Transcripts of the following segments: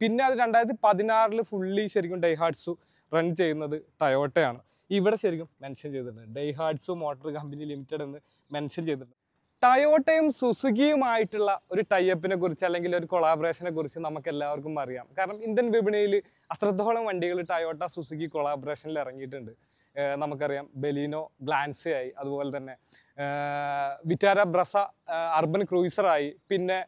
പിന്നെ അത് രണ്ടായിരത്തി പതിനാറിൽ ഫുള്ളി ശരിക്കും ഡൈഹാർട്സു റൺ ചെയ്യുന്നത് ടയോട്ടയാണ് ഇവിടെ ശരിക്കും മെൻഷൻ ചെയ്തിട്ടുണ്ട് ഡൈഹാർട്സു മോട്ടോർ കമ്പനി ലിമിറ്റഡ് എന്ന് മെൻഷൻ ചെയ്തിട്ടുണ്ട് ടയോട്ടയും ആയിട്ടുള്ള ഒരു ടൈപ്പിനെ കുറിച്ച് അല്ലെങ്കിൽ ഒരു കൊളാബറേഷനെ കുറിച്ച് നമുക്ക് എല്ലാവർക്കും അറിയാം കാരണം ഇന്ത്യൻ വിപണിയിൽ അത്രത്തോളം വണ്ടികൾ ടയോട്ട സുസുക്കി കൊളാബറേഷനിൽ ഇറങ്ങിയിട്ടുണ്ട് നമുക്കറിയാം ബെലീനോ ആയി അതുപോലെ തന്നെ വിറ്റാര ബ്രസ അർബൻ ക്രൂയിസറായി പിന്നെ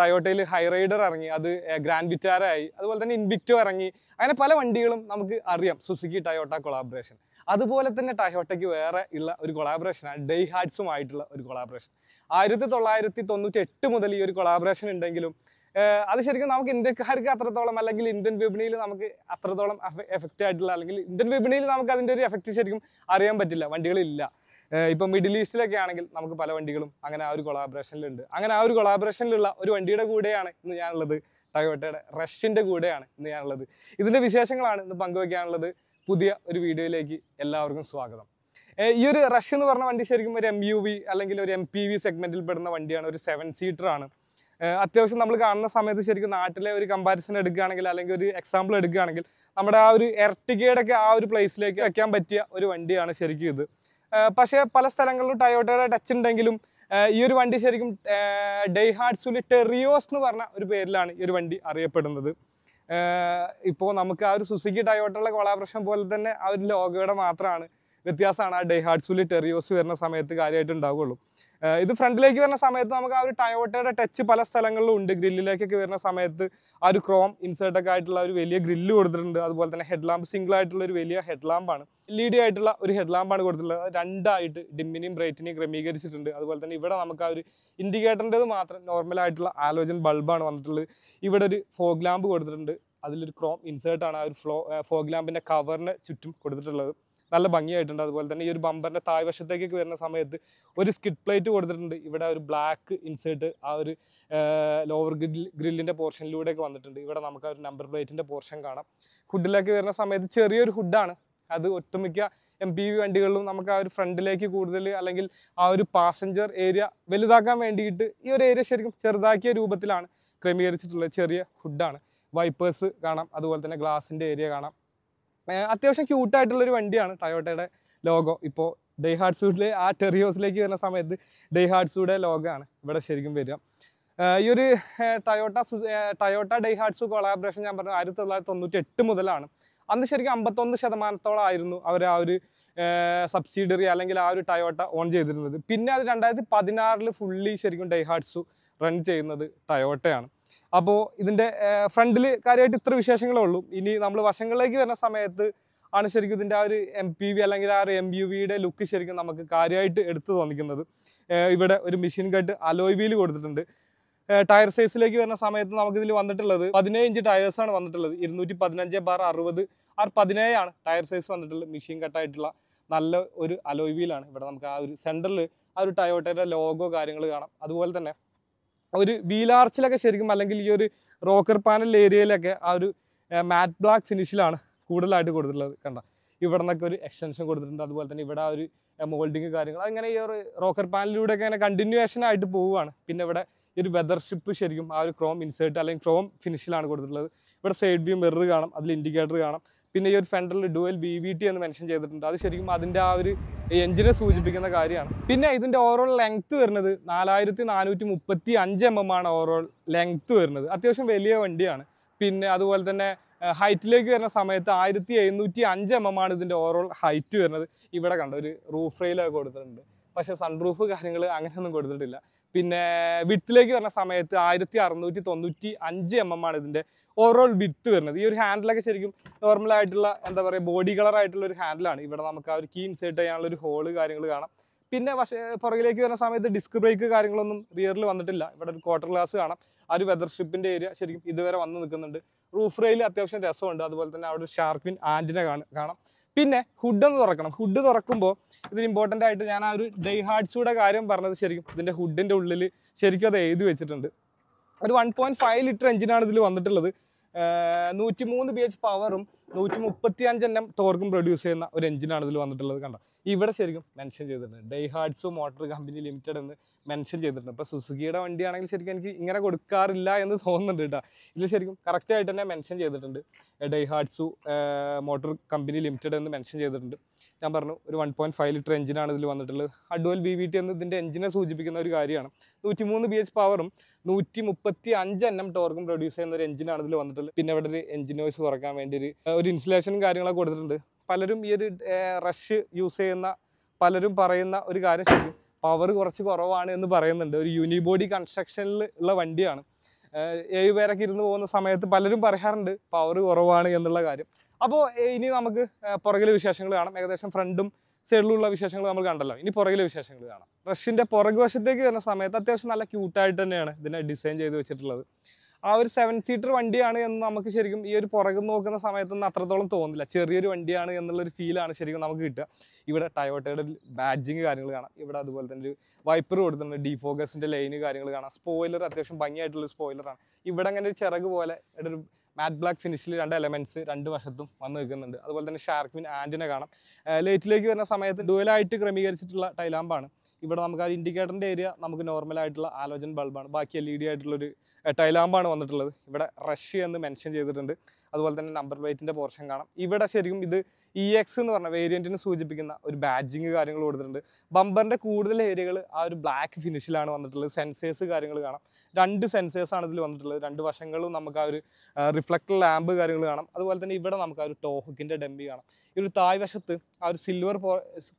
ടയോട്ടയിൽ ഹൈറൈഡർ ഇറങ്ങി അത് ഗ്രാൻഡ് ആയി അതുപോലെ തന്നെ ഇൻവിക്റ്റോ ഇറങ്ങി അങ്ങനെ പല വണ്ടികളും നമുക്ക് അറിയാം സുസുക്കി ടയോട്ട കൊളാബറേഷൻ അതുപോലെ തന്നെ ടയോട്ടയ്ക്ക് വേറെ ഉള്ള ഒരു കൊളാബറേഷനാണ് ഡൈ ആയിട്ടുള്ള ഒരു കൊളാബറേഷൻ ആയിരത്തി തൊള്ളായിരത്തി തൊണ്ണൂറ്റി എട്ട് മുതൽ ഈ ഒരു കൊളാബറേഷൻ ഉണ്ടെങ്കിലും അത് ശരിക്കും നമുക്ക് ഇന്ത്യക്കാർക്ക് അത്രത്തോളം അല്ലെങ്കിൽ ഇന്ത്യൻ വിപണിയിൽ നമുക്ക് അത്രത്തോളം എഫക്റ്റ് ആയിട്ടുള്ള അല്ലെങ്കിൽ ഇന്ത്യൻ വിപണിയിൽ നമുക്ക് അതിൻ്റെ ഒരു എഫക്റ്റ് ശരിക്കും അറിയാൻ പറ്റില്ല വണ്ടികളില്ല ഇപ്പോൾ മിഡിൽ ഈസ്റ്റിലൊക്കെ ആണെങ്കിൽ നമുക്ക് പല വണ്ടികളും അങ്ങനെ ആ ഒരു കൊളാബറേഷനിലുണ്ട് അങ്ങനെ ആ ഒരു കൊളാബറേഷനിലുള്ള ഒരു വണ്ടിയുടെ കൂടെയാണ് ഇന്ന് ഞാനുള്ളത് ടയോട്ടയുടെ റഷ്യൻ്റെ കൂടെയാണ് ഇന്ന് ഞാനുള്ളത് ഇതിൻ്റെ വിശേഷങ്ങളാണ് ഇന്ന് പങ്കുവയ്ക്കാനുള്ളത് പുതിയ ഒരു വീഡിയോയിലേക്ക് എല്ലാവർക്കും സ്വാഗതം ഈ ഒരു റഷ് എന്ന് പറഞ്ഞ വണ്ടി ശരിക്കും ഒരു എം യു വി അല്ലെങ്കിൽ ഒരു എം പി വി സെഗ്മെൻറ്റിൽ പെടുന്ന വണ്ടിയാണ് ഒരു സെവൻ സീറ്റർ ആണ് അത്യാവശ്യം നമ്മൾ കാണുന്ന സമയത്ത് ശരിക്കും നാട്ടിലെ ഒരു കമ്പാരിസൺ എടുക്കുകയാണെങ്കിൽ അല്ലെങ്കിൽ ഒരു എക്സാമ്പിൾ എടുക്കുകയാണെങ്കിൽ നമ്മുടെ ആ ഒരു എർട്ടിക്കയുടെ ഒക്കെ ആ ഒരു പ്ലേസിലേക്ക് വെക്കാൻ പറ്റിയ ഒരു വണ്ടിയാണ് ശരിക്കും ഇത് പക്ഷേ പല സ്ഥലങ്ങളിലും ടയോട്ടയുടെ ടച്ച് ഉണ്ടെങ്കിലും ഈ ഒരു വണ്ടി ശരിക്കും ഡെയ്ഹാർട്സുലി ടെറിയോസ് എന്ന് പറഞ്ഞ ഒരു പേരിലാണ് ഈ ഒരു വണ്ടി അറിയപ്പെടുന്നത് ഇപ്പോൾ നമുക്ക് ആ ഒരു സുസുക്കി ടയോട്ടയുടെ കൊളാബറേഷൻ പോലെ തന്നെ ആ ഒരു ലോഗോയുടെ മാത്രമാണ് വ്യത്യാസമാണ് ആ ഡൈഹാർട്സുലി ടെറിയോസ് വരുന്ന സമയത്ത് കാര്യമായിട്ട് ഉണ്ടാവുള്ളൂ ഇത് ഫ്രണ്ടിലേക്ക് വരുന്ന സമയത്ത് നമുക്ക് ആ ഒരു ടയോട്ടയുടെ ടച്ച് പല സ്ഥലങ്ങളിലും ഉണ്ട് ഗ്രില്ലിലേക്കൊക്കെ വരുന്ന സമയത്ത് ആ ഒരു ക്രോം ഇൻസേർട്ടൊക്കെ ആയിട്ടുള്ള ഒരു വലിയ ഗ്രില്ല് കൊടുത്തിട്ടുണ്ട് അതുപോലെ തന്നെ ഹെഡ് ലാമ്പ് സിംഗിൾ ആയിട്ടുള്ള ഒരു വലിയ ഹെഡ് ലാമ്പാണ് എൽ ഇ ഡി ആയിട്ടുള്ള ഒരു ഹെഡ് ലാമ്പാണ് കൊടുത്തിട്ടുള്ളത് രണ്ടായിട്ട് ഡിമ്മിനെയും ബ്രൈറ്റിനെയും ക്രമീകരിച്ചിട്ടുണ്ട് അതുപോലെ തന്നെ ഇവിടെ നമുക്ക് ആ ഒരു ഇൻഡിക്കേറ്ററിൻ്റെത് മാത്രം നോർമൽ ആയിട്ടുള്ള ആലോചൻ ബൾബാണ് വന്നിട്ടുള്ളത് ഇവിടെ ഒരു ഫോഗ് ലാമ്പ് കൊടുത്തിട്ടുണ്ട് അതിലൊരു ക്രോം ഇൻസേർട്ടാണ് ആ ഒരു ഫ്ലോ ഫോഗ് ലാമ്പിൻ്റെ കവറിന് ചുറ്റും കൊടുത്തിട്ടുള്ളത് നല്ല ഭംഗിയായിട്ടുണ്ട് അതുപോലെ തന്നെ ഈ ഒരു ബമ്പറിൻ്റെ താഴ്വശത്തേക്കൊക്കെ വരുന്ന സമയത്ത് ഒരു സ്കിഡ് പ്ലേറ്റ് കൊടുത്തിട്ടുണ്ട് ഇവിടെ ഒരു ബ്ലാക്ക് ഇൻസേർട്ട് ആ ഒരു ലോവർ ഗ്രില്ലിൻ്റെ പോർഷനിലൂടെയൊക്കെ വന്നിട്ടുണ്ട് ഇവിടെ നമുക്ക് ആ ഒരു നമ്പർ പ്ലേറ്റിൻ്റെ പോർഷൻ കാണാം ഹുഡിലേക്ക് വരുന്ന സമയത്ത് ചെറിയൊരു ഹുഡാണ് അത് ഒട്ടുമിക്ക എം പി വി വണ്ടികളിലും നമുക്ക് ആ ഒരു ഫ്രണ്ടിലേക്ക് കൂടുതൽ അല്ലെങ്കിൽ ആ ഒരു പാസഞ്ചർ ഏരിയ വലുതാക്കാൻ വേണ്ടിയിട്ട് ഈ ഒരു ഏരിയ ശരിക്കും ചെറുതാക്കിയ രൂപത്തിലാണ് ക്രമീകരിച്ചിട്ടുള്ളത് ചെറിയ ഹുഡാണ് വൈപ്പേഴ്സ് കാണാം അതുപോലെ തന്നെ ഗ്ലാസിൻ്റെ ഏരിയ കാണാം അത്യാവശ്യം ക്യൂട്ടായിട്ടുള്ളൊരു വണ്ടിയാണ് ടയോട്ടയുടെ ലോഗോ ഇപ്പോൾ ഡേ ഹാർഡ് സൂട്ടിൽ ആ ടെറിയോസിലേക്ക് വരുന്ന സമയത്ത് ഡേ ഹാർഡ് ലോഗോ ആണ് ഇവിടെ ശരിക്കും വരിക ഈ ഒരു Toyota Toyota Daihatsu collaboration ഞാൻ പറഞ്ഞു ആയിരത്തി തൊള്ളായിരത്തി തൊണ്ണൂറ്റി എട്ട് മുതലാണ് അന്ന് ശരിക്കും അമ്പത്തൊന്ന് ശതമാനത്തോളം ആയിരുന്നു അവർ ആ ഒരു സബ്സിഡറി അല്ലെങ്കിൽ ആ ഒരു ടയോട്ട ഓൺ ചെയ്തിരുന്നത് പിന്നെ അത് രണ്ടായിരത്തി പതിനാറിൽ ഫുള്ളി ശരിക്കും ഡൈഹാർട്സു റൺ ചെയ്യുന്നത് ടയോട്ടയാണ് അപ്പോൾ ഇതിൻ്റെ ഫ്രണ്ടിൽ കാര്യമായിട്ട് ഇത്ര വിശേഷങ്ങളേ ഉള്ളൂ ഇനി നമ്മൾ വശങ്ങളിലേക്ക് വരുന്ന സമയത്ത് ആണ് ശരിക്കും ഇതിൻ്റെ ആ ഒരു എം പി വി അല്ലെങ്കിൽ ആ ഒരു എം യു വിയുടെ ലുക്ക് ശരിക്കും നമുക്ക് കാര്യമായിട്ട് എടുത്തു തോന്നിക്കുന്നത് ഇവിടെ ഒരു മെഷീൻ കട്ട് അലോയ് വീൽ കൊടുത്തിട്ടുണ്ട് ടയർ സൈസിലേക്ക് വരുന്ന സമയത്ത് നമുക്കിതിൽ വന്നിട്ടുള്ളത് പതിനേഴ് ഇഞ്ച് ടയേഴ്സാണ് വന്നിട്ടുള്ളത് ഇരുന്നൂറ്റി പതിനഞ്ച് ബാർ അറുപത് ആർ പതിനേഴാണ് ടയർ സൈസ് വന്നിട്ടുള്ളത് മെഷീൻ കട്ടായിട്ടുള്ള നല്ല ഒരു അലോയ് വീലാണ് ഇവിടെ നമുക്ക് ആ ഒരു സെൻറ്ററിൽ ആ ഒരു ടയോട്ടയുടെ ലോഗോ കാര്യങ്ങൾ കാണാം അതുപോലെ തന്നെ ഒരു വീലാർച്ചിലൊക്കെ ശരിക്കും അല്ലെങ്കിൽ ഈ ഒരു റോക്കർ പാനൽ ഏരിയയിലൊക്കെ ആ ഒരു മാറ്റ് ബ്ലാക്ക് ഫിനിഷിലാണ് കൂടുതലായിട്ട് കൊടുത്തിട്ടുള്ളത് കണ്ട ഇവിടെ നിന്നൊക്കെ ഒരു എക്സ്റ്റൻഷൻ കൊടുത്തിട്ടുണ്ട് അതുപോലെ തന്നെ ഇവിടെ ആ ഒരു മോൾഡിങ് കാര്യങ്ങൾ അങ്ങനെ ഈ ഒരു റോക്കർ പാനലിലൂടെ ഒക്കെ അങ്ങനെ കണ്ടിന്യൂവേഷൻ ആയിട്ട് പോവുകയാണ് പിന്നെ ഇവിടെ ഒരു വെദർ ഷിപ്പ് ശരിക്കും ആ ഒരു ക്രോം ഇൻസേർട്ട് അല്ലെങ്കിൽ ക്രോം ഫിനിഷിലാണ് കൊടുത്തിട്ടുള്ളത് ഇവിടെ സൈഡ് വ്യൂ മിറർ കാണാം അതിൽ ഇൻഡിക്കേറ്റർ കാണാം പിന്നെ ഈ ഒരു ഫെൻഡറിൽ ഡുവൽ ബി വി ടി എന്ന് മെൻഷൻ ചെയ്തിട്ടുണ്ട് അത് ശരിക്കും അതിൻ്റെ ആ ഒരു എഞ്ചിനെ സൂചിപ്പിക്കുന്ന കാര്യമാണ് പിന്നെ ഇതിൻ്റെ ഓവറോൾ ലെങ്ത്ത് വരുന്നത് നാലായിരത്തി നാനൂറ്റി മുപ്പത്തി അഞ്ച് എം എം ആണ് ഓവറോൾ ലെങ്ത്ത് വരുന്നത് അത്യാവശ്യം വലിയ വണ്ടിയാണ് പിന്നെ അതുപോലെ തന്നെ ഹൈറ്റിലേക്ക് വരുന്ന സമയത്ത് ആയിരത്തി എഴുന്നൂറ്റി അഞ്ച് എം എം ആണ് ഇതിൻ്റെ ഓവറോൾ ഹൈറ്റ് വരുന്നത് ഇവിടെ കണ്ട ഒരു റൂഫ് റെയിലൊക്കെ കൊടുത്തിട്ടുണ്ട് പക്ഷെ സൺറൂഫ് കാര്യങ്ങൾ അങ്ങനെയൊന്നും കൊടുത്തിട്ടില്ല പിന്നെ വിത്തിലേക്ക് വരുന്ന സമയത്ത് ആയിരത്തി അറുന്നൂറ്റി തൊണ്ണൂറ്റി അഞ്ച് എം എം ആണ് ഇതിൻ്റെ ഓവറോൾ വിത്ത് വരുന്നത് ഈ ഒരു ഹാൻഡിലൊക്കെ ശരിക്കും നോർമലായിട്ടുള്ള എന്താ പറയുക ബോഡി കളറായിട്ടുള്ള ഒരു ഹാൻഡിലാണ് ഇവിടെ നമുക്ക് ആ ഒരു കീ ഇൻസേർട്ട് ചെയ്യാനുള്ള ഒരു ഹോള് കാര്യങ്ങൾ കാണാം പിന്നെ പക്ഷേ പുറകിലേക്ക് വരുന്ന സമയത്ത് ഡിസ്ക് ബ്രേക്ക് കാര്യങ്ങളൊന്നും റിയറിൽ വന്നിട്ടില്ല ഇവിടെ ഒരു ക്വാർട്ടർ ഗ്ലാസ് കാണാം ആ ഒരു വെദർ ഷിപ്പിൻ്റെ ഏരിയ ശരിക്കും ഇതുവരെ വന്ന് നിൽക്കുന്നുണ്ട് റൂഫ് റെയിൽ അത്യാവശ്യം രസമുണ്ട് അതുപോലെ തന്നെ അവിടെ ഷാർപ്പിൻ ആൻറ്റിനെ കാണാം പിന്നെ ഹുഡ് എന്ന് തുറക്കണം ഹുഡ് തുറക്കുമ്പോൾ ഇതിന് ഇമ്പോർട്ടൻ്റ് ആയിട്ട് ഞാൻ ആ ഒരു ഡൈഹാർഡ്സിയുടെ കാര്യം പറഞ്ഞത് ശരിക്കും ഇതിൻ്റെ ഹുഡിൻ്റെ ഉള്ളിൽ ശരിക്കും അത് എഴുതി വെച്ചിട്ടുണ്ട് ഒരു വൺ പോയിൻറ്റ് ഫൈവ് ലിറ്റർ എഞ്ചിനാണ് ഇതിൽ വന്നിട്ടുള്ളത് നൂറ്റി മൂന്ന് ബി എച്ച് പവറും നൂറ്റി മുപ്പത്തി അഞ്ചെണ്ണം ടോർക്കും പ്രൊഡ്യൂസ് ചെയ്യുന്ന ഒരു എഞ്ചിനാണ് ഇതിൽ വന്നിട്ടുള്ളത് കണ്ടോ ഇവിടെ ശരിക്കും മെൻഷൻ ചെയ്തിട്ടുണ്ട് ഡൈഹാർഡ്സോ മോട്ടോർ കമ്പനി ലിമിറ്റഡ് എന്ന് മെൻഷൻ ചെയ്തിട്ടുണ്ട് ഇപ്പോൾ സുസുക്കിയുടെ വണ്ടിയാണെങ്കിൽ ശരിക്കും എനിക്ക് ഇങ്ങനെ കൊടുക്കാറില്ല എന്ന് തോന്നുന്നുണ്ട് കേട്ടോ ഇതിൽ ശരിക്കും ആയിട്ട് തന്നെ മെൻഷൻ ചെയ്തിട്ടുണ്ട് ഡൈഹാർഡ്സു മോട്ടോർ കമ്പനി ലിമിറ്റഡ് എന്ന് മെൻഷൻ ചെയ്തിട്ടുണ്ട് ഞാൻ പറഞ്ഞു ഒരു വൺ പോയിൻറ്റ് ഫൈവ് ലിറ്റർ എഞ്ചിനാണ് ഇതിൽ വന്നിട്ടുള്ളത് അഡ്വൽ ബി വി ടി എന്ന് ഇതിൻ്റെ എഞ്ചിനെ സൂചിപ്പിക്കുന്ന ഒരു കാര്യമാണ് മൂന്ന് ബി എച്ച് പവറും നൂറ്റി മുപ്പത്തി അഞ്ച് എണ്ണം ടോർക്കും പ്രൊഡ്യൂസ് ചെയ്യുന്ന ഒരു എഞ്ചിനാണ് ഇതിൽ വന്നിട്ടുള്ളത് പിന്നെ ഇവിടെ ഒരു എഞ്ചിൻ നോയ്സ് കുറക്കാൻ വേണ്ടി ഒരു ഒരു ഇൻസുലേഷനും കാര്യങ്ങളൊക്കെ കൊടുത്തിട്ടുണ്ട് പലരും ഈ ഒരു റഷ് യൂസ് ചെയ്യുന്ന പലരും പറയുന്ന ഒരു കാര്യം ശരി പവർ കുറച്ച് കുറവാണ് എന്ന് പറയുന്നുണ്ട് ഒരു യൂണിബോഡി കൺസ്ട്രക്ഷനിൽ ഉള്ള വണ്ടിയാണ് ഏഴ് പേരൊക്കെ ഇരുന്ന് പോകുന്ന സമയത്ത് പലരും പറയാറുണ്ട് പവർ കുറവാണ് എന്നുള്ള കാര്യം അപ്പോൾ ഇനി നമുക്ക് പുറകിലെ വിശേഷങ്ങൾ കാണാം ഏകദേശം ഫ്രണ്ടും സൈഡിലുള്ള വിശേഷങ്ങൾ നമ്മൾ കണ്ടല്ലോ ഇനി പുറകിലെ വിശേഷങ്ങൾ കാണാം റഷിന്റെ പുറകു വശത്തേക്ക് വരുന്ന സമയത്ത് അത്യാവശ്യം നല്ല ക്യൂട്ടായിട്ട് തന്നെയാണ് ഇതിനെ ഡിസൈൻ ചെയ്ത് വെച്ചിട്ടുള്ളത് ആ ഒരു സെവൻ സീറ്റർ വണ്ടിയാണ് എന്ന് നമുക്ക് ശരിക്കും ഈ ഒരു പുറകു നോക്കുന്ന സമയത്തൊന്നും അത്രത്തോളം തോന്നില്ല ചെറിയൊരു വണ്ടിയാണ് എന്നുള്ളൊരു ഫീലാണ് ശരിക്കും നമുക്ക് കിട്ടുക ഇവിടെ ടയോട്ടയുടെ ബാഡ്ജിങ് കാര്യങ്ങൾ കാണാം ഇവിടെ അതുപോലെ തന്നെ ഒരു വൈപ്പർ കൊടുത്തിട്ടുണ്ട് ഡിഫോഗസിൻ്റെ ലൈന് കാര്യങ്ങൾ കാണാം സ്പോയിലർ അത്യാവശ്യം ഭംഗിയായിട്ടുള്ള സ്പോയിലറാണ് ഇവിടെ അങ്ങനെ ഒരു ചിറക് പോലെ ഒരു മാറ്റ് ബ്ലാക്ക് ഫിനിഷിൽ രണ്ട് എലമെൻറ്റ്സ് രണ്ട് വശത്തും വന്ന് നിൽക്കുന്നുണ്ട് അതുപോലെ തന്നെ ഷാർക്കിൻ ആൻറ്റിന കാണാം ലൈറ്റിലേക്ക് വരുന്ന സമയത്ത് ഡുവലായിട്ട് ക്രമീകരിച്ചിട്ടുള്ള ടൈലാമ്പാണ് ഇവിടെ നമുക്ക് ആ ഇൻഡിക്കേറ്ററിൻ്റെ ഏരിയ നമുക്ക് നോർമൽ ആയിട്ടുള്ള ആലോചൻ ബൾബാണ് ബാക്കി എൽ ഇ e ഡി ആയിട്ടുള്ളൊരു ടൈലാമ്പാണ് വന്നിട്ടുള്ളത് ഇവിടെ റഷ് എന്ന് മെൻഷൻ ചെയ്തിട്ടുണ്ട് അതുപോലെ തന്നെ നമ്പർ പ്ലേറ്റിൻ്റെ പോർഷൻ കാണാം ഇവിടെ ശരിക്കും ഇത് ഇ e എക്സ് എന്ന് പറഞ്ഞ വേരിയൻറ്റിന് സൂചിപ്പിക്കുന്ന ഒരു ബാഡ്ജിങ് കാര്യങ്ങൾ കൊടുത്തിട്ടുണ്ട് ബമ്പറിൻ്റെ കൂടുതൽ ഏരിയകൾ ആ ഒരു ബ്ലാക്ക് ഫിനിഷിലാണ് വന്നിട്ടുള്ളത് സെൻസേഴ്സ് കാര്യങ്ങൾ കാണാം രണ്ട് സെൻസേഴ്സ് ആണ് ഇതിൽ വന്നിട്ടുള്ളത് രണ്ട് വശങ്ങളും നമുക്ക് ആ ഒരു റിഫ്ലക്ടർ ലാമ്പ് കാര്യങ്ങൾ കാണാം അതുപോലെ തന്നെ ഇവിടെ നമുക്ക് ആ ഒരു ടോഹക്കിൻ്റെ ഡെമ്പി കാണാം ഈ ഒരു തായ് വശത്ത് ആ ഒരു സിൽവർ പോ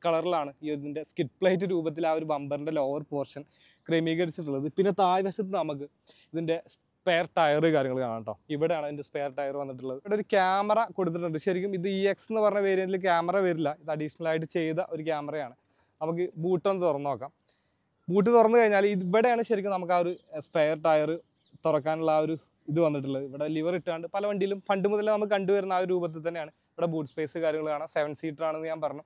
കളറിലാണ് ഈ ഇതിൻ്റെ സ്കിറ്റ് പ്ലേറ്റ് രൂപത്തിൽ ആ ഒരു ബമ്പറിൻ്റെ ലോവർ പോർഷൻ ക്രമീകരിച്ചിട്ടുള്ളത് പിന്നെ താഴ്വശത്ത് നമുക്ക് ഇതിൻ്റെ സ്പെയർ ടയർ കാര്യങ്ങൾ കാണാം കേട്ടോ ഇവിടെയാണ് അതിൻ്റെ സ്പെയർ ടയർ വന്നിട്ടുള്ളത് ഇവിടെ ഒരു ക്യാമറ കൊടുത്തിട്ടുണ്ട് ശരിക്കും ഇത് ഇ e എക്സ് എന്ന് പറഞ്ഞ വേരിയൻറ്റിൽ ക്യാമറ വരില്ല ഇത് അഡീഷണൽ ആയിട്ട് ചെയ്ത ഒരു ക്യാമറയാണ് നമുക്ക് ബൂട്ടൊന്ന് തുറന്നു നോക്കാം ബൂട്ട് തുറന്നു കഴിഞ്ഞാൽ ഇവിടെയാണ് ശരിക്കും നമുക്ക് ആ ഒരു സ്പെയർ ടയർ തുറക്കാനുള്ള ആ ഒരു ഇത് വന്നിട്ടുള്ളത് ഇവിടെ ലിവർ ഇട്ടാണ്ട് പല വണ്ടിയിലും പണ്ട് മുതലേ നമുക്ക് കണ്ടുവരുന്ന ആ ഒരു രൂപത്തിൽ തന്നെയാണ് ഇവിടെ ബൂട്ട് സ്പേസ് കാര്യങ്ങൾ കാണാം സെവൻ സീറ്റർ ആണെന്ന് ഞാൻ പറഞ്ഞു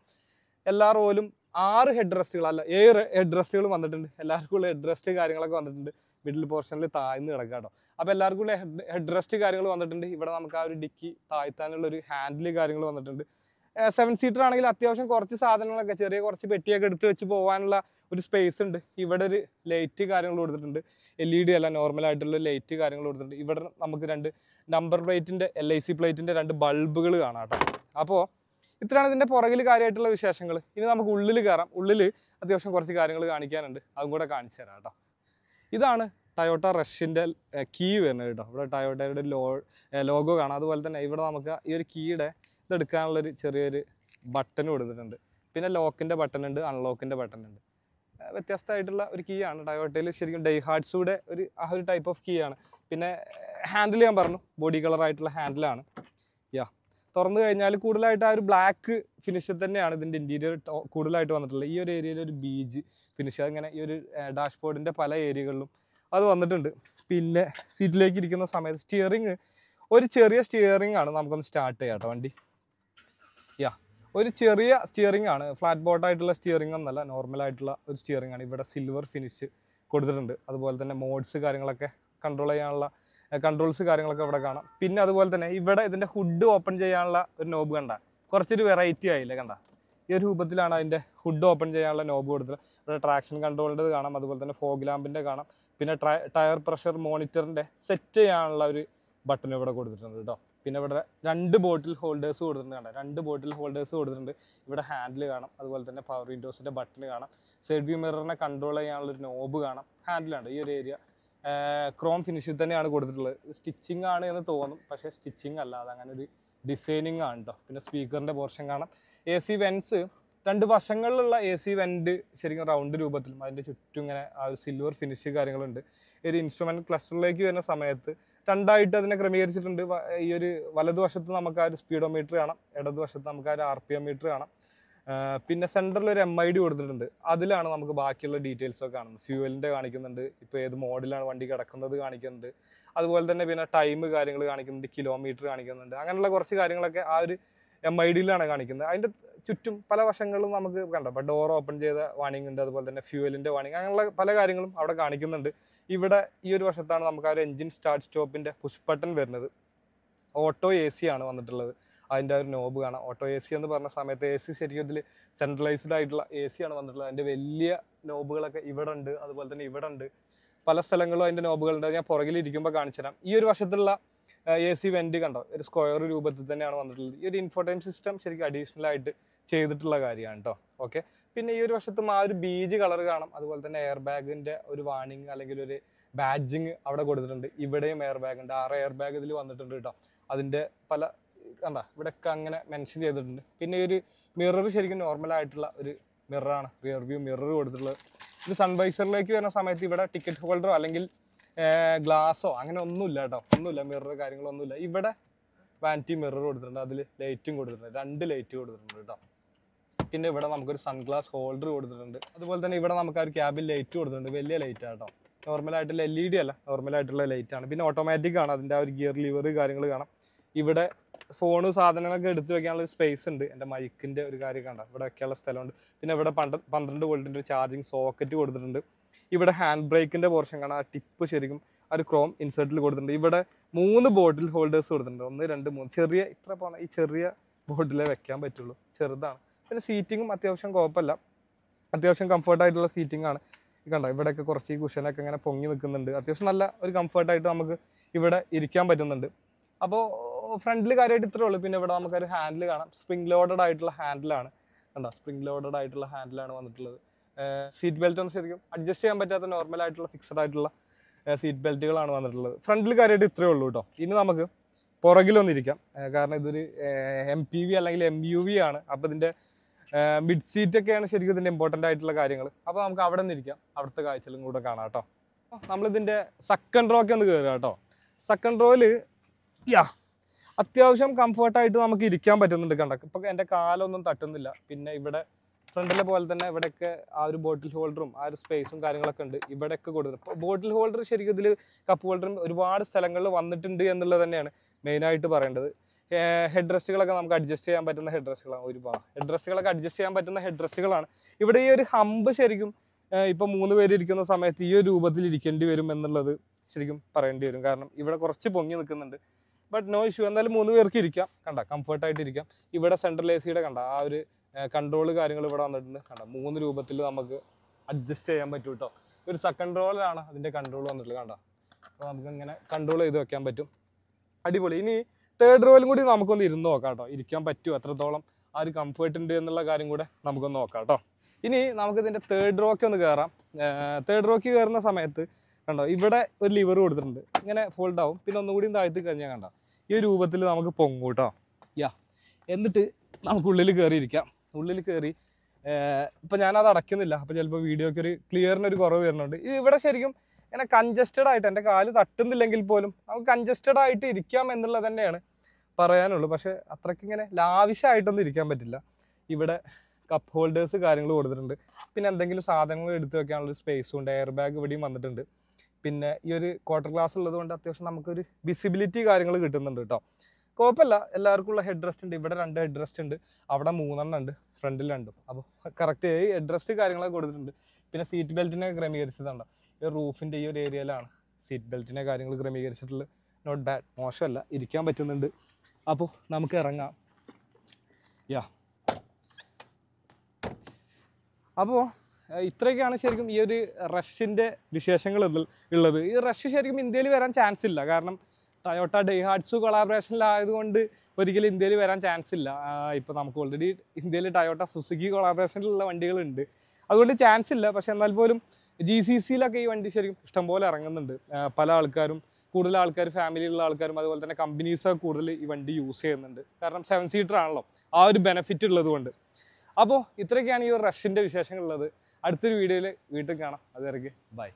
എല്ലാ റോയിലും ആറ് ഹെഡ് റെസ്റ്റുകൾ അല്ല ഏഴ് ഹെഡ് റെസ്റ്റുകൾ വന്നിട്ടുണ്ട് എല്ലാവർക്കും ഉള്ള ഹെഡ് റെസ്റ്റ് കാര്യങ്ങളൊക്കെ വന്നിട്ടുണ്ട് മിഡിൽ പോർഷനിൽ താഴ്ന്ന് കിടക്കുക കേട്ടോ അപ്പോൾ എല്ലാവർക്കും ഉള്ള ഹെഡ് ഹെഡ് റെസ്റ്റ് കാര്യങ്ങൾ വന്നിട്ടുണ്ട് ഇവിടെ നമുക്ക് ആ ഒരു ഡിക്കി താഴ്ത്താനുള്ള ഒരു ഹാൻഡിൽ കാര്യങ്ങൾ വന്നിട്ടുണ്ട് സെവൻ സീറ്റർ ആണെങ്കിൽ അത്യാവശ്യം കുറച്ച് സാധനങ്ങളൊക്കെ ചെറിയ കുറച്ച് പെട്ടിയൊക്കെ എടുത്ത് വെച്ച് പോകാനുള്ള ഒരു സ്പേസ് ഉണ്ട് ഇവിടെ ഒരു ലൈറ്റ് കാര്യങ്ങൾ കൊടുത്തിട്ടുണ്ട് എൽ ഇ ഡി അല്ല നോർമൽ ആയിട്ടുള്ള ലൈറ്റ് കാര്യങ്ങൾ കൊടുത്തിട്ടുണ്ട് ഇവിടെ നമുക്ക് രണ്ട് നമ്പർ പ്ലേറ്റിൻ്റെ എൽ ഐ സി പ്ലേറ്റിൻ്റെ രണ്ട് ബൾബുകൾ കാണാം കേട്ടോ അപ്പോൾ ഇത്രയാണ് ഇതിൻ്റെ പുറകിൽ കാര്യമായിട്ടുള്ള വിശേഷങ്ങൾ ഇനി നമുക്ക് ഉള്ളിൽ കയറാം ഉള്ളിൽ അത്യാവശ്യം കുറച്ച് കാര്യങ്ങൾ കാണിക്കാനുണ്ട് അതും കൂടെ കാണിച്ചു തരാം കേട്ടോ ഇതാണ് ടയോട്ട റഷ്യൻ്റെ കീ വരുന്നത് കേട്ടോ ഇവിടെ ടയോട്ടയുടെ ലോ ലോഗോ കാണാം അതുപോലെ തന്നെ ഇവിടെ നമുക്ക് ഈ ഒരു കീയുടെ ഇതെടുക്കാനുള്ളൊരു ചെറിയൊരു ബട്ടൺ കൊടുത്തിട്ടുണ്ട് പിന്നെ ലോക്കിൻ്റെ ബട്ടൺ ഉണ്ട് അൺലോക്കിൻ്റെ ബട്ടൺ ഉണ്ട് വ്യത്യസ്തമായിട്ടുള്ള ഒരു കീ ആണ് ഡയോട്ടയിൽ ശരിക്കും ഡൈ ഹാർട്സൂടെ ഒരു ആ ഒരു ടൈപ്പ് ഓഫ് കീ ആണ് പിന്നെ ഹാൻഡിൽ ഞാൻ പറഞ്ഞു ബോഡി കളറായിട്ടുള്ള ഹാൻഡിലാണ് യാ തുറന്നു കഴിഞ്ഞാൽ കൂടുതലായിട്ട് ആ ഒരു ബ്ലാക്ക് ഫിനിഷ് തന്നെയാണ് ഇതിൻ്റെ ഇൻറ്റീരിയർ കൂടുതലായിട്ട് വന്നിട്ടുള്ളത് ഈ ഒരു ഏരിയയിൽ ഒരു ബീജ് ഫിനിഷ് അങ്ങനെ ഈ ഒരു ബോർഡിൻ്റെ പല ഏരിയകളിലും അത് വന്നിട്ടുണ്ട് പിന്നെ സീറ്റിലേക്ക് ഇരിക്കുന്ന സമയത്ത് സ്റ്റിയറിങ് ഒരു ചെറിയ സ്റ്റിയറിംഗ് ആണ് നമുക്കൊന്ന് സ്റ്റാർട്ട് ചെയ്യാം കേട്ടോ വണ്ടി ഒരു ചെറിയ സ്റ്റിയറിംഗ് ആണ് ഫ്ലാറ്റ് ബോട്ട് ആയിട്ടുള്ള സ്റ്റിയറിംഗ് ഒന്നല്ല ആയിട്ടുള്ള ഒരു സ്റ്റിയറിംഗ് ആണ് ഇവിടെ സിൽവർ ഫിനിഷ് കൊടുത്തിട്ടുണ്ട് അതുപോലെ തന്നെ മോഡ്സ് കാര്യങ്ങളൊക്കെ കൺട്രോൾ ചെയ്യാനുള്ള കൺട്രോൾസ് കാര്യങ്ങളൊക്കെ ഇവിടെ കാണാം പിന്നെ അതുപോലെ തന്നെ ഇവിടെ ഇതിൻ്റെ ഹുഡ് ഓപ്പൺ ചെയ്യാനുള്ള ഒരു നോബ് കണ്ട കുറച്ചൊരു വെറൈറ്റി ആയില്ലേ കണ്ട ഈ ഒരു രൂപത്തിലാണ് അതിൻ്റെ ഹുഡ് ഓപ്പൺ ചെയ്യാനുള്ള നോബ് കൊടുത്തത് ഇവിടെ ട്രാക്ഷൻ കൺട്രോളിൻ്റെ കാണാം അതുപോലെ തന്നെ ഫോഗ് ലാമ്പിന്റെ കാണാം പിന്നെ ടയർ പ്രഷർ മോണിറ്ററിൻ്റെ സെറ്റ് ചെയ്യാനുള്ള ഒരു ബട്ടൺ ഇവിടെ കൊടുത്തിട്ടുണ്ട് കേട്ടോ പിന്നെ ഇവിടെ രണ്ട് ബോട്ടിൽ ഹോൾഡേഴ്സ് കൊടുത്തിട്ടുണ്ട് കണ്ടോ രണ്ട് ബോട്ടിൽ ഹോൾഡേഴ്സ് കൊടുത്തിട്ടുണ്ട് ഇവിടെ ഹാൻഡിൽ കാണാം അതുപോലെ തന്നെ പവർ വിൻഡോസിൻ്റെ ബട്ടൺ കാണാം സൈഡ് വ്യൂ മിററിനെ കൺട്രോൾ ചെയ്യാനുള്ള ഒരു നോബ് കാണാം ഹാൻഡിലാണ് ഈ ഒരു ഏരിയ ക്രോം ഫിനിഷിൽ തന്നെയാണ് കൊടുത്തിട്ടുള്ളത് സ്റ്റിച്ചിങ് ആണ് എന്ന് തോന്നും പക്ഷേ സ്റ്റിച്ചിങ് അത് അങ്ങനെ ഒരു ഡിസൈനിങ് ആണ് കേട്ടോ പിന്നെ സ്പീക്കറിൻ്റെ പോർഷൻ കാണാം എ സി വെൻസ് രണ്ട് വശങ്ങളിലുള്ള എ സി വെൻറ്റ് ശരിക്കും റൗണ്ട് രൂപത്തിലും അതിൻ്റെ ചുറ്റും ഇങ്ങനെ ആ ഒരു സിൽവർ ഫിനിഷ് കാര്യങ്ങളുണ്ട് ഒരു ഇൻസ്ട്രുമെന്റ് ക്ലസ്റ്ററിലേക്ക് വരുന്ന സമയത്ത് രണ്ടായിട്ട് അതിനെ ക്രമീകരിച്ചിട്ടുണ്ട് ഈ ഒരു വലതുവശത്ത് നമുക്ക് ആ ഒരു സ്പീഡോമീറ്റർ കാണാം ഇടതുവശത്ത് നമുക്ക് ആ ഒരു ആർ പി എം മീറ്റർ കാണാം പിന്നെ സെൻറ്ററിൽ ഒരു എം ഐ ഡി കൊടുത്തിട്ടുണ്ട് അതിലാണ് നമുക്ക് ബാക്കിയുള്ള ഡീറ്റെയിൽസ് ഒക്കെ കാണുന്നത് ഫ്യൂവലിൻ്റെ കാണിക്കുന്നുണ്ട് ഇപ്പോൾ ഏത് മോഡലാണ് വണ്ടി കിടക്കുന്നത് കാണിക്കുന്നുണ്ട് അതുപോലെ തന്നെ പിന്നെ ടൈം കാര്യങ്ങൾ കാണിക്കുന്നുണ്ട് കിലോമീറ്റർ കാണിക്കുന്നുണ്ട് അങ്ങനെയുള്ള കുറച്ച് കാര്യങ്ങളൊക്കെ ആ ഒരു എം ഐ ഡിയിലാണ് കാണിക്കുന്നത് അതിൻ്റെ ചുറ്റും പല വശങ്ങളും നമുക്ക് കണ്ടോ അപ്പോൾ ഡോർ ഓപ്പൺ ചെയ്ത വാണിംഗ് ഉണ്ട് അതുപോലെ തന്നെ ഫ്യുവലിന്റെ വാണിംഗ് അങ്ങനെയുള്ള പല കാര്യങ്ങളും അവിടെ കാണിക്കുന്നുണ്ട് ഇവിടെ ഈ ഒരു വശത്താണ് നമുക്ക് ആ ഒരു എഞ്ചിൻ സ്റ്റാർട്ട് സ്റ്റോപ്പിന്റെ പുഷ് ബട്ടൺ വരുന്നത് ഓട്ടോ എ സി ആണ് വന്നിട്ടുള്ളത് അതിൻ്റെ ഒരു നോബ് കാണാം ഓട്ടോ എ സി എന്ന് പറഞ്ഞ സമയത്ത് എ സി ശരിക്കും ഇതിൽ സെൻട്രലൈസ്ഡ് ആയിട്ടുള്ള എ സി ആണ് വന്നിട്ടുള്ളത് അതിൻ്റെ വലിയ നോബുകളൊക്കെ ഇവിടെ ഉണ്ട് അതുപോലെ തന്നെ ഇവിടെ ഉണ്ട് പല സ്ഥലങ്ങളും അതിൻ്റെ നോബുകളുണ്ട് ഞാൻ പുറകിൽ ഇരിക്കുമ്പോൾ കാണിച്ചുതരാം ഈ ഒരു വശത്തുള്ള എ സി വെൻറ്റ് കണ്ടോ ഒരു സ്ക്വയർ രൂപത്തിൽ തന്നെയാണ് വന്നിട്ടുള്ളത് ഈ ഒരു ഇൻഫോർട്ടൈം സിസ്റ്റം ശരിക്കും അഡീഷണൽ ആയിട്ട് ചെയ്തിട്ടുള്ള കാര്യമാണ് കേട്ടോ ഓക്കെ പിന്നെ ഈ ഒരു വശത്തും ആ ഒരു ബീജ് കളർ കാണാം അതുപോലെ തന്നെ എയർ ബാഗിന്റെ ഒരു വാണിംഗ് അല്ലെങ്കിൽ ഒരു ബാഡ്ജിങ് അവിടെ കൊടുത്തിട്ടുണ്ട് ഇവിടെയും എയർ ബാഗ് ഉണ്ട് ആറ് എയർ ബാഗ് ഇതിൽ വന്നിട്ടുണ്ട് കേട്ടോ അതിന്റെ പല കണ്ട ഇവിടെയൊക്കെ അങ്ങനെ മെൻഷൻ ചെയ്തിട്ടുണ്ട് പിന്നെ ഈ ഒരു മിറർ ശരിക്കും നോർമൽ ആയിട്ടുള്ള ഒരു മിററാണ് റിയർ വ്യൂ മിറർ കൊടുത്തിട്ടുള്ളത് ഇത് സൺവൈസറിലേക്ക് വരുന്ന സമയത്ത് ഇവിടെ ടിക്കറ്റ് ഹോൾഡറോ അല്ലെങ്കിൽ ഗ്ലാസോ അങ്ങനെ ഒന്നുമില്ല കേട്ടോ ഒന്നുമില്ല മിറർ കാര്യങ്ങളൊന്നുമില്ല ഇവിടെ വാനിറ്റി മിറർ കൊടുത്തിട്ടുണ്ട് അതിൽ ലൈറ്റും കൊടുത്തിട്ടുണ്ട് രണ്ട് ലൈറ്റ് കൊടുത്തിട്ടുണ്ട് കേട്ടോ ലൈറ്റിൻ്റെ ഇവിടെ നമുക്കൊരു സൺഗ്ലാസ് ഹോൾഡർ കൊടുത്തിട്ടുണ്ട് അതുപോലെ തന്നെ ഇവിടെ നമുക്ക് ആ ഒരു ക്യാബിൽ ലൈറ്റ് കൊടുത്തിട്ടുണ്ട് വലിയ ലൈറ്റ് ആട്ടോ ആയിട്ടുള്ള എൽ ഇ ഡി അല്ല ആയിട്ടുള്ള ലൈറ്റ് ആണ് പിന്നെ ഓട്ടോമാറ്റിക് ആണ് അതിൻ്റെ ആ ഒരു ഗിയർ ലിവർ കാര്യങ്ങൾ കാണാം ഇവിടെ ഫോണ് സാധനങ്ങളൊക്കെ എടുത്തു വെക്കാനുള്ള സ്പേസ് ഉണ്ട് എൻ്റെ മൈക്കിൻ്റെ ഒരു കാര്യം കണ്ടോ ഇവിടെ വെക്കാനുള്ള സ്ഥലമുണ്ട് പിന്നെ ഇവിടെ പണ്ട് പന്ത്രണ്ട് വോൾട്ടിൻ്റെ ഒരു ചാർജിങ് സോക്കറ്റ് കൊടുത്തിട്ടുണ്ട് ഇവിടെ ഹാൻഡ് ബ്രേക്കിൻ്റെ പോർഷൻ കാണാം ആ ടിപ്പ് ശരിക്കും ഒരു ക്രോം ഇൻസെർട്ടിൽ കൊടുത്തിട്ടുണ്ട് ഇവിടെ മൂന്ന് ബോട്ടിൽ ഹോൾഡേഴ്സ് കൊടുത്തിട്ടുണ്ട് ഒന്ന് രണ്ട് മൂന്ന് ചെറിയ ഇത്ര പോണ ഈ ചെറിയ ബോട്ടിലേ വെക്കാൻ പറ്റുള്ളൂ ചെറുതാണ് പിന്നെ സീറ്റിങ്ങും അത്യാവശ്യം കുഴപ്പമില്ല അത്യാവശ്യം കംഫർട്ടായിട്ടുള്ള സീറ്റിംഗ് ആണ് കണ്ട ഇവിടെയൊക്കെ കുറച്ച് കുഷനൊക്കെ ഇങ്ങനെ പൊങ്ങി നിൽക്കുന്നുണ്ട് അത്യാവശ്യം നല്ല ഒരു കംഫർട്ടായിട്ട് നമുക്ക് ഇവിടെ ഇരിക്കാൻ പറ്റുന്നുണ്ട് അപ്പോൾ ഫ്രണ്ടിൽ കാര്യമായിട്ട് ഇത്രേ ഉള്ളൂ പിന്നെ ഇവിടെ നമുക്കൊരു ഹാൻഡിൽ കാണാം സ്പ്രിംഗ് ലോഡഡ് ആയിട്ടുള്ള ഹാൻഡിലാണ് കണ്ടോ സ്പ്രിംഗ് ലോഡഡ് ആയിട്ടുള്ള ഹാൻഡിലാണ് വന്നിട്ടുള്ളത് സീറ്റ് ബെൽറ്റ് ഒന്നും ശരിക്കും അഡ്ജസ്റ്റ് ചെയ്യാൻ പറ്റാത്ത നോർമൽ ആയിട്ടുള്ള ഫിക്സഡ് ആയിട്ടുള്ള സീറ്റ് ബെൽറ്റുകളാണ് വന്നിട്ടുള്ളത് ഫ്രണ്ടിൽ കാര്യമായിട്ട് ഇത്രേ ഉള്ളൂ കേട്ടോ ഇനി നമുക്ക് പുറകിലൊന്നിരിക്കാം കാരണം ഇതൊരു എം പി വി അല്ലെങ്കിൽ എം യു വി ആണ് അപ്പോൾ ഇതിൻ്റെ മിഡ് സീറ്റ് ഒക്കെയാണ് ശരിക്കും ഇതിൻ്റെ ഇമ്പോർട്ടൻ്റ് ആയിട്ടുള്ള കാര്യങ്ങൾ അപ്പോൾ നമുക്ക് അവിടെ നിന്നിരിക്കാം അവിടുത്തെ കാഴ്ചയിലും കൂടെ കാണാം കേട്ടോ നമ്മളിതിൻ്റെ സെക്കൻഡ് റോക്ക് ഒന്ന് കയറുക കേട്ടോ സെക്കൻഡ് റോയില് യാ അത്യാവശ്യം കംഫർട്ടായിട്ട് നമുക്ക് ഇരിക്കാൻ പറ്റുന്നുണ്ട് കണ്ട ഇപ്പം എൻ്റെ കാലൊന്നും തട്ടുന്നില്ല പിന്നെ ഇവിടെ ഫ്രണ്ടിലെ പോലെ തന്നെ ഇവിടെയൊക്കെ ആ ഒരു ബോട്ടിൽ ഹോൾഡറും ആ ഒരു സ്പേസും കാര്യങ്ങളൊക്കെ ഉണ്ട് ഇവിടെയൊക്കെ കൊടുക്കുന്നത് ബോട്ടിൽ ഹോൾഡർ ശരിക്കും ഇതിൽ കപ്പ് ഹോൾഡറും ഒരുപാട് സ്ഥലങ്ങളിൽ വന്നിട്ടുണ്ട് എന്നുള്ളത് തന്നെയാണ് മെയിനായിട്ട് പറയേണ്ടത് ഹെഡ് ഡ്രസ്സുകളൊക്കെ നമുക്ക് അഡ്ജസ്റ്റ് ചെയ്യാൻ പറ്റുന്ന ഹെഡ് ഡ്രസ്സുകളാണ് ഒരുപാട് ഹെഡ് ഡ്രസ്സുകളൊക്കെ അഡ്ജസ്റ്റ് ചെയ്യാൻ പറ്റുന്ന ഹെഡ് ഡ്രസ്സുകളാണ് ഇവിടെ ഈ ഒരു ഹമ്പ് ശരിക്കും ഇപ്പം മൂന്ന് പേര് ഇരിക്കുന്ന സമയത്ത് ഈ ഒരു രൂപത്തിൽ ഇരിക്കേണ്ടി വരും എന്നുള്ളത് ശരിക്കും പറയേണ്ടി വരും കാരണം ഇവിടെ കുറച്ച് പൊങ്ങി നിൽക്കുന്നുണ്ട് ബട്ട് നോ ഇഷ്യൂ എന്തായാലും മൂന്ന് പേർക്ക് ഇരിക്കാം കണ്ട കംഫർട്ടായിട്ട് ഇരിക്കാം ഇവിടെ സെൻട്രൽ എ സിയുടെ കണ്ട ആ ഒരു കൺട്രോൾ കാര്യങ്ങൾ ഇവിടെ വന്നിട്ടുണ്ട് കണ്ട മൂന്ന് രൂപത്തിൽ നമുക്ക് അഡ്ജസ്റ്റ് ചെയ്യാൻ പറ്റും കേട്ടോ ഒരു സെക്കൻഡ് റോളിലാണ് അതിൻ്റെ കൺട്രോൾ വന്നിട്ടുള്ളത് കണ്ട അപ്പോൾ നമുക്ക് ഇങ്ങനെ കൺട്രോൾ ചെയ്ത് വെക്കാൻ പറ്റും അടിപൊളി ഇനി തേർഡ് റോയിലും കൂടി നമുക്കൊന്ന് ഇരുന്ന് നോക്കാം കേട്ടോ ഇരിക്കാൻ പറ്റുമോ എത്രത്തോളം ആ ഒരു കംഫേർട്ട് ഉണ്ട് എന്നുള്ള കാര്യം കൂടെ നമുക്കൊന്ന് നോക്കാം കേട്ടോ ഇനി നമുക്ക് ഇതിന്റെ തേർഡ് റോക്ക് ഒന്ന് കയറാം തേർഡ് റോക്ക് കയറുന്ന സമയത്ത് കണ്ടോ ഇവിടെ ഒരു ലിവർ കൊടുത്തിട്ടുണ്ട് ഇങ്ങനെ ഫോൾഡ് ആവും പിന്നെ ഒന്നുകൂടി താഴ്ത്തി കഴിഞ്ഞാൽ കണ്ടോ ഈ രൂപത്തിൽ നമുക്ക് പൊങ്ങും കേട്ടോ യാ എന്നിട്ട് നമുക്ക് ഉള്ളിൽ കയറിയിരിക്കാം ഉള്ളിൽ കയറി ഇപ്പം ഞാനത് അടയ്ക്കുന്നില്ല അപ്പോൾ ചിലപ്പോൾ വീഡിയോക്ക് ഒരു ഒരു കുറവ് വരുന്നുണ്ട് ഇത് ഇവിടെ ശരിക്കും ഇങ്ങനെ കൺജസ്റ്റഡ് ആയിട്ട് എൻ്റെ കാല് തട്ടുന്നില്ലെങ്കിൽ പോലും നമുക്ക് കൺജസ്റ്റഡ് ആയിട്ട് ഇരിക്കാം എന്നുള്ളത് തന്നെയാണ് പറയാനുള്ളൂ പക്ഷേ അത്രയ്ക്ക് ഇങ്ങനെ ലാവശ്യമായിട്ടൊന്നും ഇരിക്കാൻ പറ്റില്ല ഇവിടെ കപ്പ് ഹോൾഡേഴ്സ് കാര്യങ്ങൾ കൊടുത്തിട്ടുണ്ട് പിന്നെ എന്തെങ്കിലും സാധനങ്ങൾ എടുത്തു വെക്കാനുള്ള സ്പേസും ഉണ്ട് എയർ ബാഗ് ഇവിടെയും വന്നിട്ടുണ്ട് പിന്നെ ഈ ഒരു ക്വാർട്ടർ ഗ്ലാസ് ഉള്ളത് കൊണ്ട് അത്യാവശ്യം നമുക്കൊരു വിസിബിലിറ്റി കാര്യങ്ങൾ കിട്ടുന്നുണ്ട് കേട്ടോ കുഴപ്പമില്ല എല്ലാവർക്കും ഉള്ള ഹെഡ് റെസ്റ്റ് ഉണ്ട് ഇവിടെ രണ്ട് ഹെഡ് റെസ്റ്റ് ഉണ്ട് അവിടെ മൂന്നെണ്ണം ഉണ്ട് ഫ്രണ്ടിൽ രണ്ടും അപ്പോൾ കറക്റ്റ് ഈ ഹെഡ് റെസ്റ്റ് കാര്യങ്ങളൊക്കെ കൊടുത്തിട്ടുണ്ട് പിന്നെ സീറ്റ് ബെൽറ്റിനെ ക്രമീകരിച്ചതുണ്ടോ ഈ റൂഫിൻ്റെ ഈ ഒരു ഏരിയയിലാണ് സീറ്റ് ബെൽറ്റിനെ കാര്യങ്ങൾ ക്രമീകരിച്ചിട്ടുള്ളത് നോട്ട് ബാഡ് മോശമല്ല ഇരിക്കാൻ പറ്റുന്നുണ്ട് അപ്പോൾ നമുക്ക് ഇറങ്ങാം യാ അപ്പോൾ ഇത്രയൊക്കെയാണ് ശരിക്കും ഈ ഒരു റഷ്യൻ്റെ വിശേഷങ്ങൾ ഉള്ളത് ഈ റഷ്യ ശരിക്കും ഇന്ത്യയിൽ വരാൻ ചാൻസ് ഇല്ല കാരണം ടയോട്ട ഡൈഹാർട്സ് കൊളാബറേഷനിലായതുകൊണ്ട് ഒരിക്കലും ഇന്ത്യയിൽ വരാൻ ചാൻസ് ഇല്ല ഇപ്പോൾ നമുക്ക് ഓൾറെഡി ഇന്ത്യയിൽ ടയോട്ട സുസുക്കി കൊളാബറേഷനിലുള്ള വണ്ടികളുണ്ട് അതുകൊണ്ട് ചാൻസ് ഇല്ല പക്ഷേ എന്നാൽ പോലും ജി സി സിയിലൊക്കെ ഈ വണ്ടി ശരിക്കും ഇഷ്ടംപോലെ ഇറങ്ങുന്നുണ്ട് പല ആൾക്കാരും കൂടുതൽ ആൾക്കാർ ഫാമിലിയിലുള്ള ആൾക്കാരും അതുപോലെ തന്നെ കമ്പനീസ് കൂടുതൽ ഈ വണ്ടി യൂസ് ചെയ്യുന്നുണ്ട് കാരണം സെവൻ സീറ്റർ ആണല്ലോ ആ ഒരു ബെനിഫിറ്റ് ഉള്ളതുകൊണ്ട് അപ്പോൾ ഇത്രയൊക്കെയാണ് ഈ ഒരു റഷിൻ്റെ വിശേഷങ്ങളുള്ളത് അടുത്തൊരു വീഡിയോയിൽ വീട്ടിൽ കാണാം അതുവരെ ബൈ